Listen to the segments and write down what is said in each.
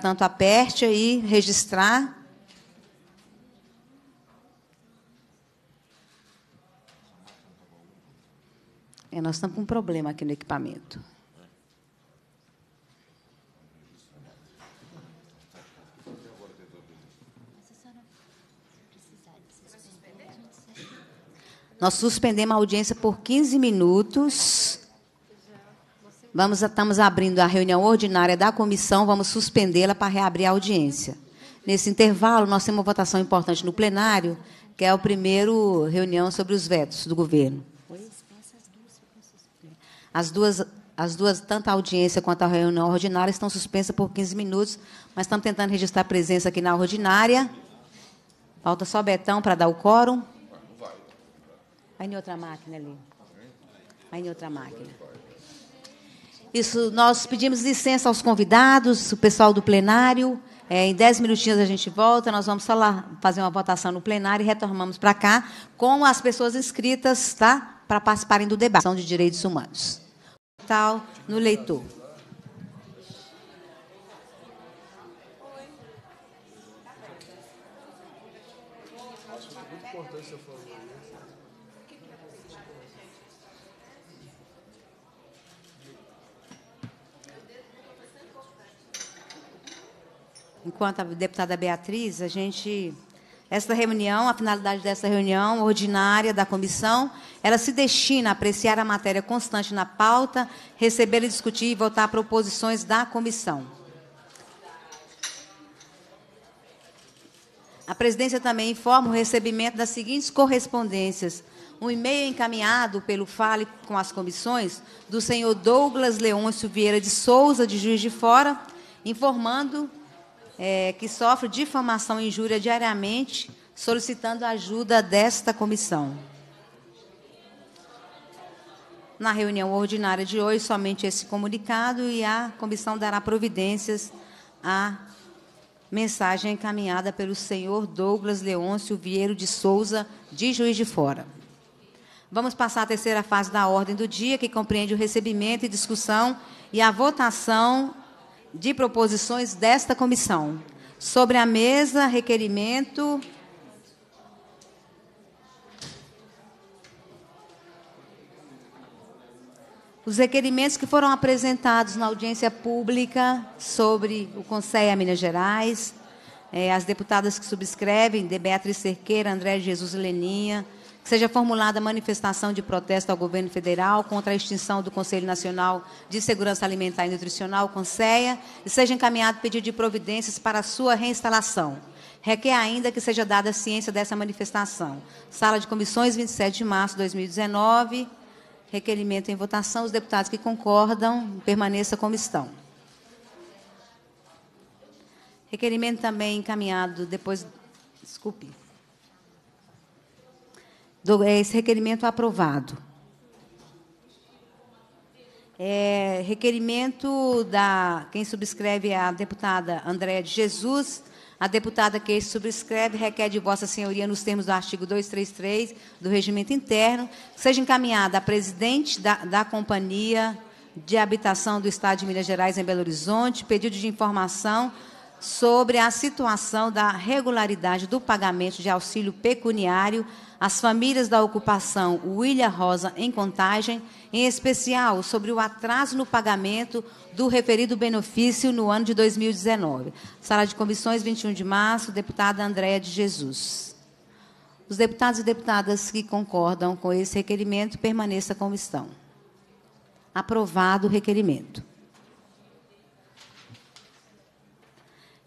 Tanto aperte aí, registrar. É, nós estamos com um problema aqui no equipamento. Nós suspendemos a audiência por 15 minutos. Vamos, estamos abrindo a reunião ordinária da comissão, vamos suspendê-la para reabrir a audiência. Nesse intervalo, nós temos uma votação importante no plenário, que é a primeira reunião sobre os vetos do governo. As duas, as duas, tanto a audiência quanto a reunião ordinária, estão suspensas por 15 minutos, mas estamos tentando registrar presença aqui na ordinária. Falta só Betão para dar o quórum. Aí em outra máquina ali. Aí em outra máquina. Isso, nós pedimos licença aos convidados, o pessoal do plenário. É, em dez minutinhos a gente volta, nós vamos falar, fazer uma votação no plenário e retornamos para cá com as pessoas inscritas, tá? Para participarem do debate de direitos humanos. Tal, no leitor. enquanto a deputada Beatriz, a gente esta reunião, a finalidade dessa reunião ordinária da comissão, ela se destina a apreciar a matéria constante na pauta, receber e discutir e votar proposições da comissão. A presidência também informa o recebimento das seguintes correspondências: um e-mail encaminhado pelo Fale com as comissões do senhor Douglas Leôncio Vieira de Souza, de Juiz de Fora, informando é, que sofre difamação e injúria diariamente, solicitando a ajuda desta comissão. Na reunião ordinária de hoje, somente esse comunicado e a comissão dará providências à mensagem encaminhada pelo senhor Douglas Leôncio Vieiro de Souza, de Juiz de Fora. Vamos passar à terceira fase da ordem do dia, que compreende o recebimento e discussão e a votação de proposições desta comissão. Sobre a mesa, requerimento. Os requerimentos que foram apresentados na audiência pública sobre o Conselho a Minas Gerais, eh, as deputadas que subscrevem, de Beatriz Cerqueira, André Jesus Leninha, Seja formulada manifestação de protesto ao governo federal contra a extinção do Conselho Nacional de Segurança Alimentar e Nutricional, CONSEA, e seja encaminhado pedido de providências para sua reinstalação. Requer ainda que seja dada ciência dessa manifestação. Sala de Comissões, 27 de março de 2019. Requerimento em votação. Os deputados que concordam, permaneça como estão. Requerimento também encaminhado depois. Desculpe do, é, esse requerimento aprovado. É, requerimento da. Quem subscreve é a deputada Andréa de Jesus. A deputada que subscreve requer de Vossa Senhoria, nos termos do artigo 233 do Regimento Interno, que seja encaminhada à presidente da, da Companhia de Habitação do Estado de Minas Gerais, em Belo Horizonte, pedido de informação sobre a situação da regularidade do pagamento de auxílio pecuniário às famílias da ocupação William Rosa em Contagem, em especial sobre o atraso no pagamento do referido benefício no ano de 2019. Sala de Comissões, 21 de março, deputada Andréa de Jesus. Os deputados e deputadas que concordam com esse requerimento permaneçam como estão. Aprovado o requerimento.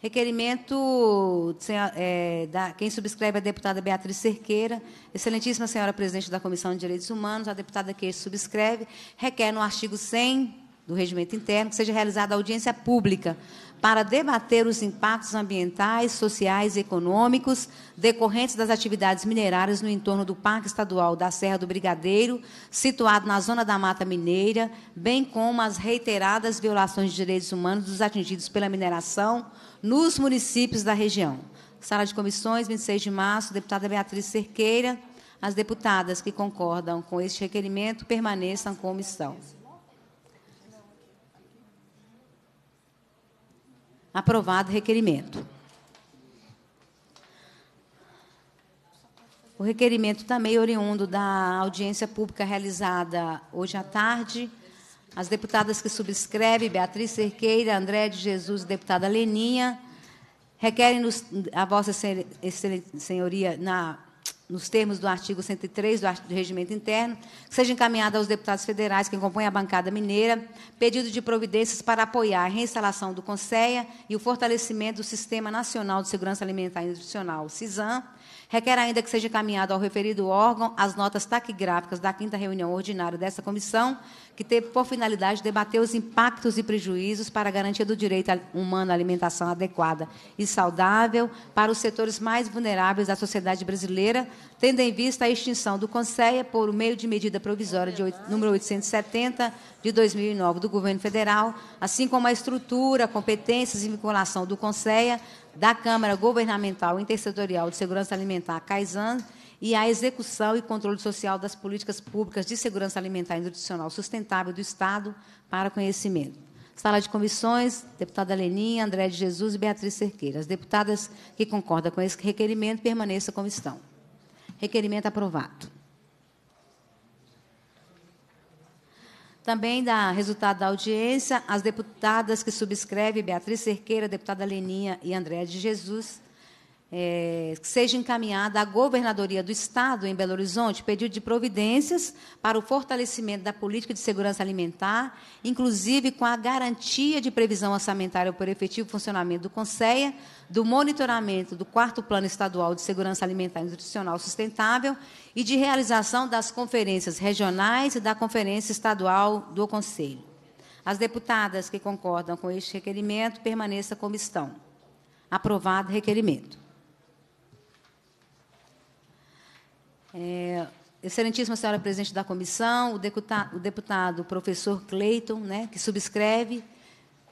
Requerimento é, da, quem subscreve é a deputada Beatriz Cerqueira, excelentíssima senhora presidente da Comissão de Direitos Humanos, a deputada que subscreve, requer no artigo 100 do Regimento Interno, que seja realizada audiência pública para debater os impactos ambientais, sociais e econômicos decorrentes das atividades minerárias no entorno do Parque Estadual da Serra do Brigadeiro, situado na zona da Mata Mineira, bem como as reiteradas violações de direitos humanos dos atingidos pela mineração nos municípios da região. Sala de Comissões, 26 de março, deputada Beatriz Cerqueira. As deputadas que concordam com este requerimento permaneçam com omissão. Aprovado o requerimento. O requerimento também oriundo da audiência pública realizada hoje à tarde. As deputadas que subscrevem, Beatriz Cerqueira, André de Jesus e deputada Leninha, requerem a Vossa Senhoria, na nos termos do artigo 103 do Regimento Interno, seja encaminhada aos deputados federais que compõem a bancada mineira pedido de providências para apoiar a reinstalação do CONSEA e o fortalecimento do Sistema Nacional de Segurança Alimentar e Nutricional, CISAM, Requer ainda que seja encaminhado ao referido órgão as notas taquigráficas da quinta reunião ordinária dessa comissão, que teve por finalidade debater os impactos e prejuízos para a garantia do direito humano à alimentação adequada e saudável para os setores mais vulneráveis da sociedade brasileira, tendo em vista a extinção do Conselho por meio de medida provisória de 8, número 870 de 2009 do governo federal, assim como a estrutura, competências e vinculação do Conselho da Câmara Governamental Intersetorial de Segurança Alimentar, CAISAN, e a execução e controle social das políticas públicas de segurança alimentar e nutricional sustentável do Estado para conhecimento. Sala de comissões, deputada Leninha, André de Jesus e Beatriz Cerqueira. As deputadas que concordam com esse requerimento permaneçam como estão. Requerimento aprovado. Também dá resultado da audiência as deputadas que subscrevem, Beatriz Cerqueira, deputada Leninha e Andréa de Jesus é, seja encaminhada à Governadoria do Estado em Belo Horizonte pedido de providências para o fortalecimento da política de segurança alimentar, inclusive com a garantia de previsão orçamentária por efetivo funcionamento do CONSEA, do monitoramento do quarto plano estadual de segurança alimentar e nutricional sustentável e de realização das conferências regionais e da conferência estadual do Conselho. As deputadas que concordam com este requerimento permaneçam como estão. Aprovado o requerimento. É, Excelentíssima senhora presidente da comissão, o deputado, o deputado professor Cleiton, né, que subscreve,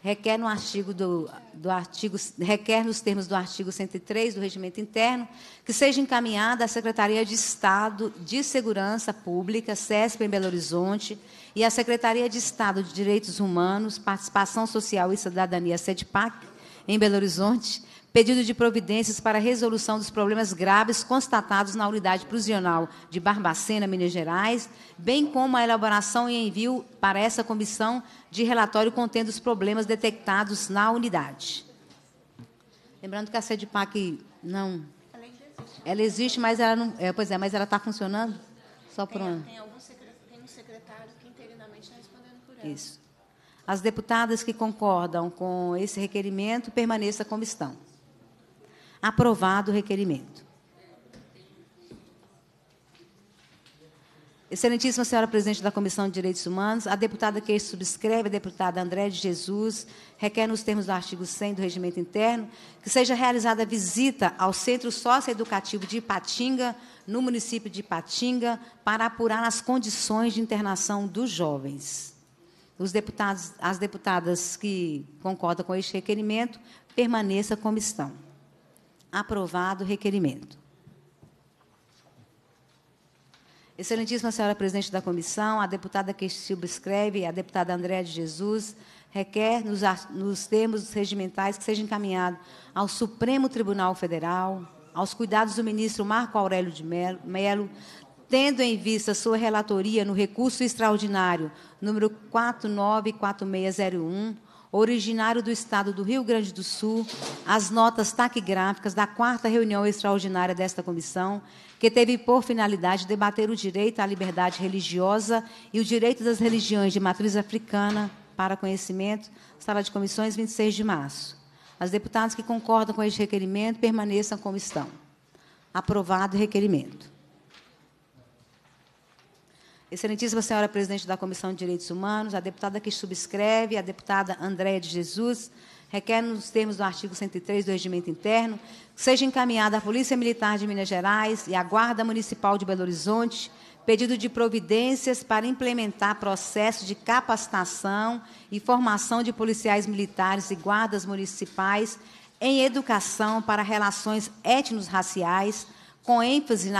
requer no artigo do, do artigo requer nos termos do artigo 103 do regimento interno que seja encaminhada à Secretaria de Estado de Segurança Pública, SESP em Belo Horizonte, e à Secretaria de Estado de Direitos Humanos, Participação Social e Cidadania, SEDPAC, em Belo Horizonte, pedido de providências para a resolução dos problemas graves constatados na unidade prisional de Barbacena, Minas Gerais, bem como a elaboração e envio para essa comissão de relatório contendo os problemas detectados na unidade. Lembrando que a sede PAC não. Ela existe. mas ela não. É, pois é, mas ela está funcionando? Só por um. Tem, um secretário que está respondendo por ela. Isso. As deputadas que concordam com esse requerimento permaneçam como estão. Aprovado o requerimento. Excelentíssima senhora presidente da Comissão de Direitos Humanos, a deputada que subscreve, a deputada André de Jesus, requer nos termos do artigo 100 do Regimento Interno que seja realizada visita ao Centro Socioeducativo de Ipatinga, no município de Ipatinga, para apurar as condições de internação dos jovens. Os deputados, as deputadas que concordam com este requerimento, permaneça como estão. Aprovado o requerimento. Excelentíssima senhora presidente da comissão, a deputada que subscreve, a deputada Andréa de Jesus, requer, nos, nos termos regimentais, que seja encaminhado ao Supremo Tribunal Federal, aos cuidados do ministro Marco Aurélio de Melo, tendo em vista sua relatoria no recurso extraordinário número 494601, originário do estado do Rio Grande do Sul, as notas taquigráficas da quarta reunião extraordinária desta comissão, que teve por finalidade debater o direito à liberdade religiosa e o direito das religiões de matriz africana para conhecimento, sala de comissões, 26 de março. As deputadas que concordam com este requerimento permaneçam como estão. Aprovado o requerimento. Excelentíssima senhora presidente da Comissão de Direitos Humanos, a deputada que subscreve, a deputada Andréia de Jesus, requer, nos termos do artigo 103 do Regimento Interno, que seja encaminhada à Polícia Militar de Minas Gerais e à Guarda Municipal de Belo Horizonte pedido de providências para implementar processo de capacitação e formação de policiais militares e guardas municipais em educação para relações étnico-raciais, com ênfase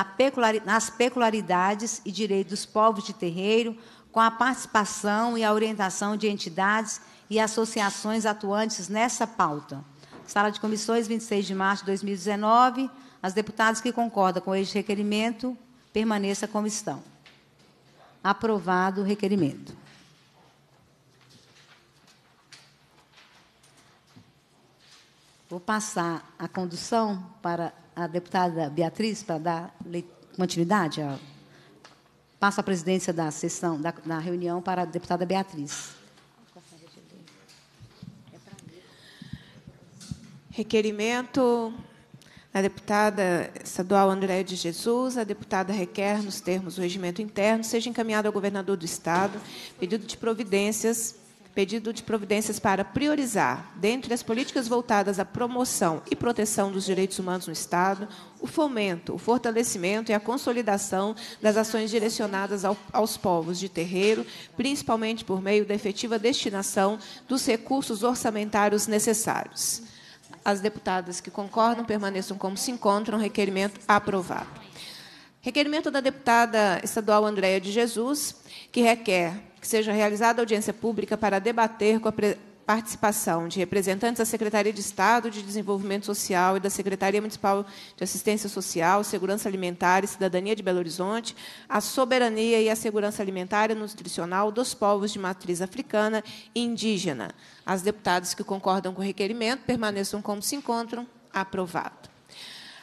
nas peculiaridades e direitos dos povos de terreiro, com a participação e a orientação de entidades e associações atuantes nessa pauta. Sala de Comissões, 26 de março de 2019. As deputadas que concordam com este requerimento, permaneça como estão. Aprovado o requerimento. Vou passar a condução para a deputada Beatriz para dar continuidade. Passo a presidência da sessão, da, da reunião para a deputada Beatriz. Requerimento da deputada estadual Andréa de Jesus, a deputada requer, nos termos do regimento interno, seja encaminhado ao governador do Estado pedido de providências pedido de providências para priorizar, dentre as políticas voltadas à promoção e proteção dos direitos humanos no Estado, o fomento, o fortalecimento e a consolidação das ações direcionadas ao, aos povos de terreiro, principalmente por meio da efetiva destinação dos recursos orçamentários necessários. As deputadas que concordam permaneçam como se encontram. Requerimento aprovado. Requerimento da deputada estadual Andréia de Jesus, que requer que seja realizada audiência pública para debater com a participação de representantes da Secretaria de Estado de Desenvolvimento Social e da Secretaria Municipal de Assistência Social, Segurança Alimentar e Cidadania de Belo Horizonte, a soberania e a segurança alimentar e nutricional dos povos de matriz africana e indígena. As deputadas que concordam com o requerimento permaneçam como se encontram. Aprovado.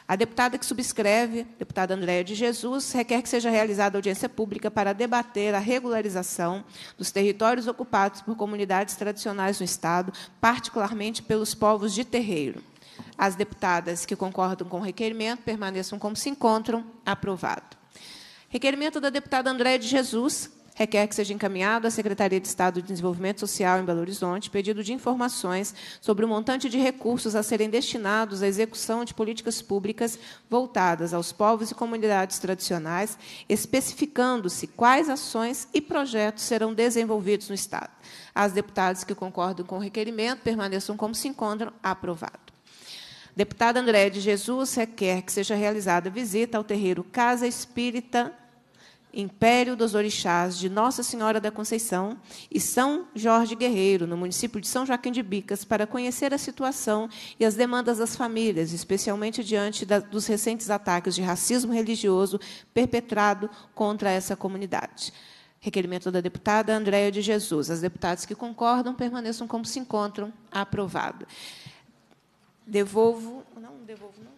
A deputada que subscreve, deputada Andréia de Jesus, requer que seja realizada audiência pública para debater a regularização dos territórios ocupados por comunidades tradicionais no Estado, particularmente pelos povos de terreiro. As deputadas que concordam com o requerimento permaneçam como se encontram. Aprovado. Requerimento da deputada Andréia de Jesus, requer que seja encaminhado à Secretaria de Estado de Desenvolvimento Social em Belo Horizonte pedido de informações sobre o montante de recursos a serem destinados à execução de políticas públicas voltadas aos povos e comunidades tradicionais, especificando-se quais ações e projetos serão desenvolvidos no Estado. As deputadas que concordam com o requerimento permaneçam como se encontram. Aprovado. Deputada André de Jesus requer que seja realizada visita ao terreiro Casa Espírita Império dos Orixás de Nossa Senhora da Conceição e São Jorge Guerreiro, no município de São Joaquim de Bicas, para conhecer a situação e as demandas das famílias, especialmente diante da, dos recentes ataques de racismo religioso perpetrado contra essa comunidade. Requerimento da deputada Andréia de Jesus. As deputadas que concordam permaneçam como se encontram. Aprovado. Devolvo. Não, devolvo, não.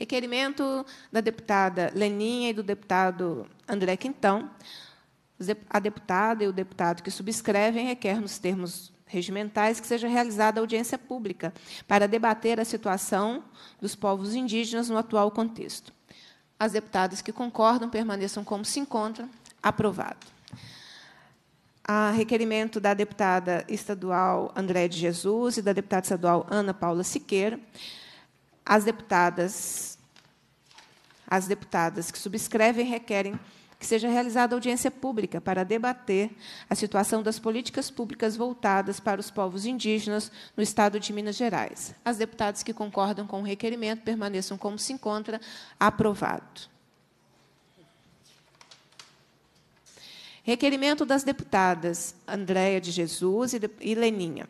Requerimento da deputada Leninha e do deputado André Quintão. A deputada e o deputado que subscrevem requer, nos termos regimentais, que seja realizada audiência pública para debater a situação dos povos indígenas no atual contexto. As deputadas que concordam permaneçam como se encontram. Aprovado. A requerimento da deputada estadual André de Jesus e da deputada estadual Ana Paula Siqueira, as deputadas, as deputadas que subscrevem requerem que seja realizada audiência pública para debater a situação das políticas públicas voltadas para os povos indígenas no Estado de Minas Gerais. As deputadas que concordam com o requerimento permaneçam como se encontra. Aprovado. Requerimento das deputadas Andréia de Jesus e Leninha.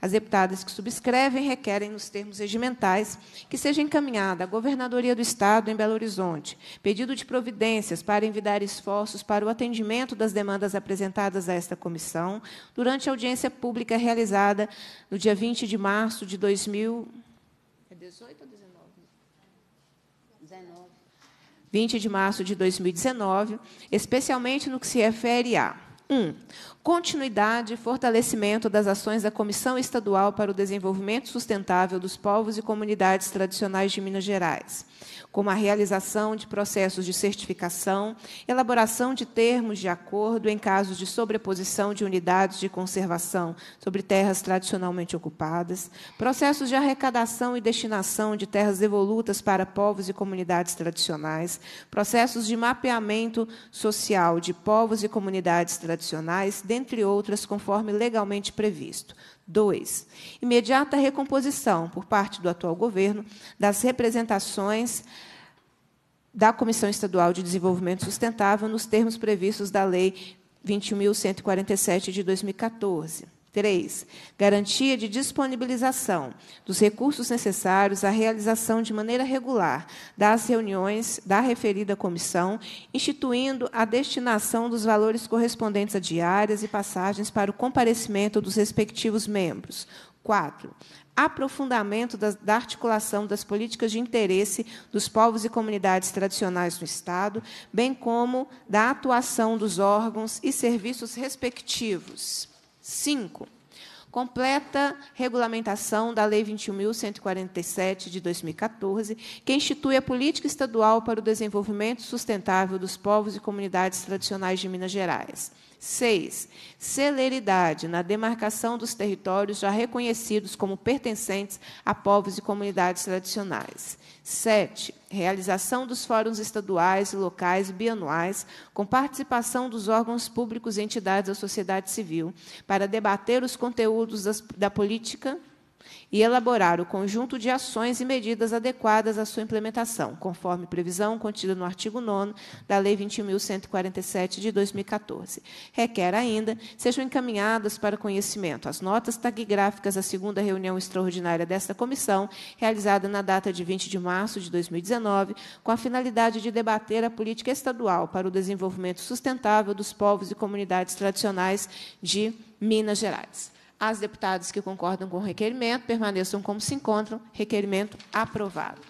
As deputadas que subscrevem requerem, nos termos regimentais, que seja encaminhada à Governadoria do Estado, em Belo Horizonte, pedido de providências para envidar esforços para o atendimento das demandas apresentadas a esta comissão durante a audiência pública realizada no dia 20 de março de 2000. É 18 ou 19? 19. 20 de março de 2019, especialmente no que se refere a 1. Um, continuidade e fortalecimento das ações da Comissão Estadual para o Desenvolvimento Sustentável dos Povos e Comunidades Tradicionais de Minas Gerais, como a realização de processos de certificação, elaboração de termos de acordo em casos de sobreposição de unidades de conservação sobre terras tradicionalmente ocupadas, processos de arrecadação e destinação de terras devolutas para povos e comunidades tradicionais, processos de mapeamento social de povos e comunidades tradicionais dentro entre outras, conforme legalmente previsto. 2. Imediata recomposição, por parte do atual governo, das representações da Comissão Estadual de Desenvolvimento Sustentável nos termos previstos da Lei 21.147 de 2014. 3. Garantia de disponibilização dos recursos necessários à realização de maneira regular das reuniões da referida comissão, instituindo a destinação dos valores correspondentes a diárias e passagens para o comparecimento dos respectivos membros. 4 aprofundamento da, da, articulação das políticas de interesse dos povos e comunidades tradicionais do Estado, bem como da atuação dos órgãos e serviços respectivos. 5. Completa regulamentação da Lei 21.147 de 2014, que institui a política estadual para o desenvolvimento sustentável dos povos e comunidades tradicionais de Minas Gerais. 6. Celeridade na demarcação dos territórios já reconhecidos como pertencentes a povos e comunidades tradicionais. 7. Realização dos fóruns estaduais e locais bianuais, com participação dos órgãos públicos e entidades da sociedade civil, para debater os conteúdos das, da política e elaborar o conjunto de ações e medidas adequadas à sua implementação, conforme previsão contida no artigo 9 da Lei 20.147 de 2014. Requer ainda sejam encaminhadas para conhecimento as notas taquigráficas da segunda reunião extraordinária desta comissão, realizada na data de 20 de março de 2019, com a finalidade de debater a política estadual para o desenvolvimento sustentável dos povos e comunidades tradicionais de Minas Gerais. As deputadas que concordam com o requerimento permaneçam como se encontram. Requerimento aprovado.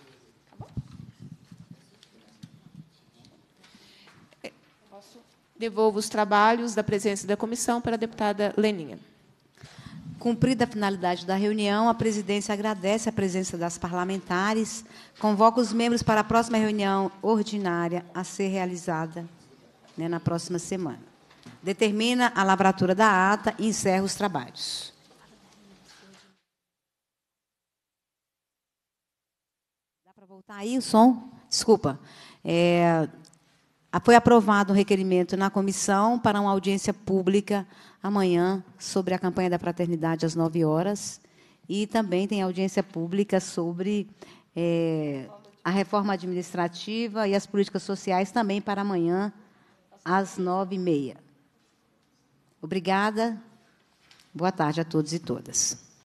Devolvo os trabalhos da presença da comissão para a deputada Leninha. Cumprida a finalidade da reunião, a presidência agradece a presença das parlamentares, convoca os membros para a próxima reunião ordinária a ser realizada né, na próxima semana. Determina a lavratura da ata e encerra os trabalhos. Dá para voltar aí o som? Desculpa. É, foi aprovado um requerimento na comissão para uma audiência pública amanhã sobre a campanha da fraternidade às 9 horas. E também tem audiência pública sobre é, a reforma administrativa e as políticas sociais também para amanhã às nove e meia. Obrigada. Boa tarde a todos e todas.